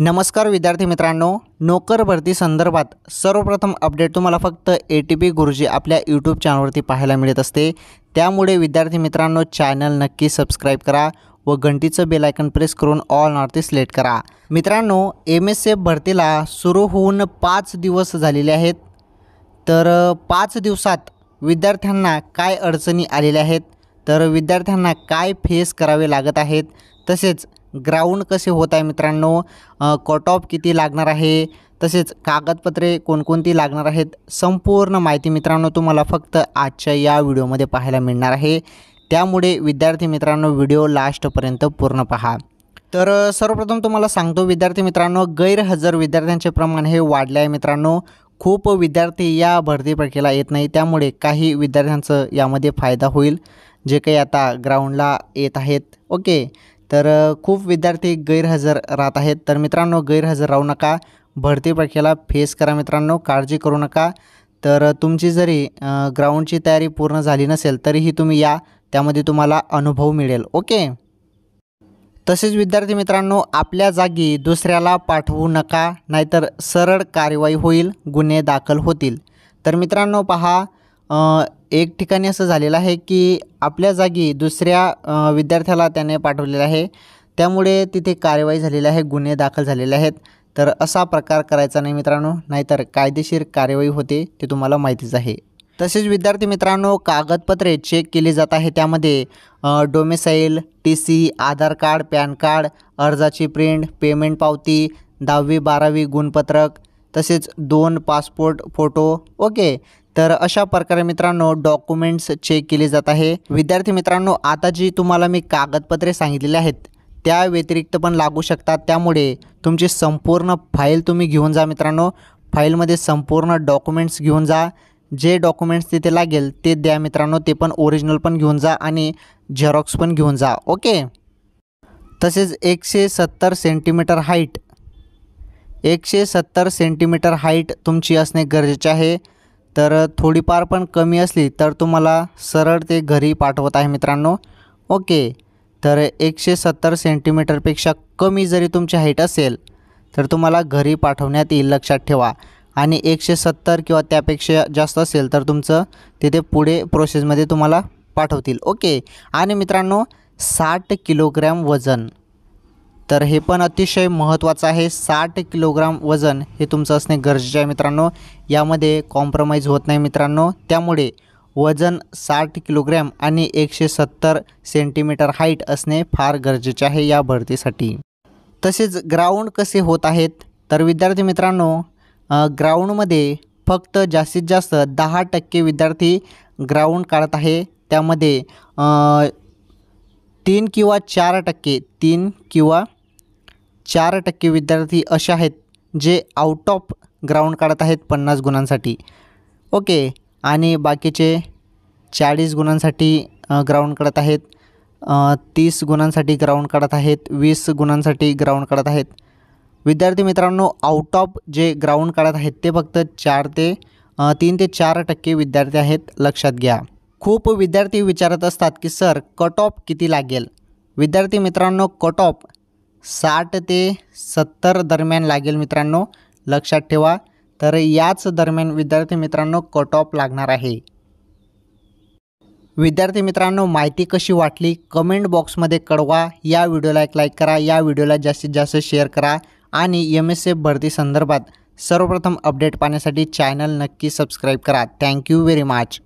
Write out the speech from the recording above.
नमस्कार विद्यार्थी मित्रांनो नोकर भरती संदर्भात सर्वप्रथम अपडेट तुम्हाला फक्त ए टी पी गुरुजी आपल्या यूट्यूब चॅनलवरती पाहायला मिळत असते त्यामुळे विद्यार्थी मित्रांनो चॅनल नक्की सबस्क्राईब करा व घंटीचं बेलायकन प्रेस करून ऑल नॉर्थ सिलेक्ट करा मित्रांनो एम एस एफ भरतीला सुरू होऊन पाच दिवस झालेले आहेत तर पाच दिवसात विद्यार्थ्यांना काय अडचणी आलेल्या आहेत तर विद्यार्थ्यांना काय फेस करावे लागत आहेत तसेच ग्राउंड कसे होत आहे मित्रांनो कट ऑफ किती लागणार आहे तसेच कागदपत्रे कोणकोणती लागणार आहेत संपूर्ण माहिती मित्रांनो तुम्हाला फक्त आजच्या या व्हिडिओमध्ये पाहायला मिळणार आहे त्यामुळे विद्यार्थी मित्रांनो व्हिडिओ लास्टपर्यंत पूर्ण पहा तर सर्वप्रथम तुम्हाला सांगतो विद्यार्थी मित्रांनो गैरहजर विद्यार्थ्यांचे प्रमाण हे वाढले आहे मित्रांनो खूप विद्यार्थी या भरती प्रक्रियेला येत नाही त्यामुळे काही विद्यार्थ्यांचं यामध्ये फायदा होईल जे काही आता ग्राउंडला येत आहेत ओके तर खूप विद्यार्थी गैरहजर राहत आहेत तर मित्रांनो गैरहजर राहू नका भरती प्रक्रियेला फेस करा मित्रांनो काळजी करू नका तर तुमची जरी ग्राउंडची तयारी पूर्ण झाली नसेल तरीही तुम्ही या त्यामध्ये तुम्हाला अनुभव मिळेल ओके तसेच विद्यार्थी मित्रांनो आपल्या जागी दुसऱ्याला पाठवू नका नाहीतर सरळ कारवाई होईल गुन्हे दाखल होतील तर मित्रांनो पहा एक ठिकाणी असं झालेलं आहे की आपल्या जागी दुसऱ्या विद्यार्थ्याला त्याने पाठवलेलं आहे त्यामुळे तिथे कार्यवाही झालेली आहे गुन्हे दाखल झालेले आहेत तर असा प्रकार करायचा नाही मित्रांनो नाहीतर कायदेशीर कार्यवाही होते ते तुम्हाला माहितीच आहे तसेच विद्यार्थी मित्रांनो कागदपत्रे चेक केली जात आहे त्यामध्ये domicile T C Aadhaar card PAN card अर्जाची प्रिंट पेमेंट पावती दहावी बारावी गुणपत्रक तसेच दोन पासपोर्ट फोटो ओके तर अशा प्रकारे मित्रांनो डॉक्युमेंट्स चेक केले जात आहे विद्यार्थी मित्रांनो आता जी तुम्हाला मी कागदपत्रे सांगितलेली आहेत त्या व्यतिरिक्त पण लागू शकतात त्यामुळे तुमची संपूर्ण फाईल तुम्ही घेऊन जा मित्रांनो फाईलमध्ये संपूर्ण डॉक्युमेंट्स घेऊन जा जे डॉक्युमेंट्स तिथे लागेल ते द्या मित्रांनो ते पण ओरिजिनल पण घेऊन जा आणि झेरॉक्स पण घेऊन जा ओके तसेच एकशे सत्तर सेंटीमीटर हाईट एकशे सत्तर सेंटीमीटर हाईट तुमची असणे गरजेचे आहे तर थोडीफार पण कमी असली तर तुम्हाला सरळ ते घरी पाठवत आहे मित्रांनो ओके तर एकशे सत्तर सेंटीमीटरपेक्षा कमी जरी तुमची हाईट असेल तर तुम्हाला घरी पाठवण्यात येईल लक्षात ठेवा आणि एकशे सत्तर किंवा त्यापेक्षा जास्त असेल तर तुमचं तिथे पुढे प्रोसेसमध्ये तुम्हाला पाठवतील ओके आणि मित्रांनो साठ किलोग्रॅम वजन तर हे पण अतिशय महत्त्वाचं आहे साठ किलोग्राम वजन हे तुमचं असणे गरजेचे आहे मित्रांनो यामध्ये कॉम्प्रोमाइज होत नाही मित्रांनो त्यामुळे वजन साठ किलोग्रॅम आणि एकशे सत्तर सेंटीमीटर हाईट असणे फार गरजेचे आहे या भरतीसाठी तसेच ग्राउंड कसे होत आहेत तर विद्यार्थी मित्रांनो ग्राउंडमध्ये फक्त जास्तीत जास्त दहा टक्के विद्यार्थी ग्राउंड काढत आहे त्यामध्ये तीन किंवा चार टक्के तीन किंवा चार टक्के विद्यार्थी असे आहेत जे आउट ऑफ ग्राउंड काढत आहेत पन्नास गुणांसाठी ओके आणि बाकीचे चाळीस गुणांसाठी ग्राउंड काढत आहेत तीस गुणांसाठी ग्राउंड काढत आहेत वीस गुणांसाठी ग्राउंड काढत आहेत विद्यार्थी मित्रांनो आउट ऑफ जे ग्राउंड काढत आहेत ते फक्त चार ते तीन ते चार टक्के विद्यार्थी आहेत लक्षात घ्या खूप विद्यार्थी विचारत असतात की सर कट ऑफ किती लागेल विद्यार्थी मित्रांनो कट ऑफ साठ ते सत्तर दरम्यान लागेल मित्रांनो लक्षात ठेवा तर याच दरम्यान विद्यार्थी मित्रांनो कट ऑफ लागणार आहे विद्यार्थी मित्रांनो माहिती कशी वाटली कमेंट बॉक्समध्ये कळवा या व्हिडिओला एक लाईक करा या व्हिडिओला जास्तीत जास्त शेअर करा आणि एम एस एफ भरती संदर्भात सर्वप्रथम अपडेट पाहण्यासाठी चॅनल नक्की सबस्क्राईब करा थँक्यू व्हेरी मच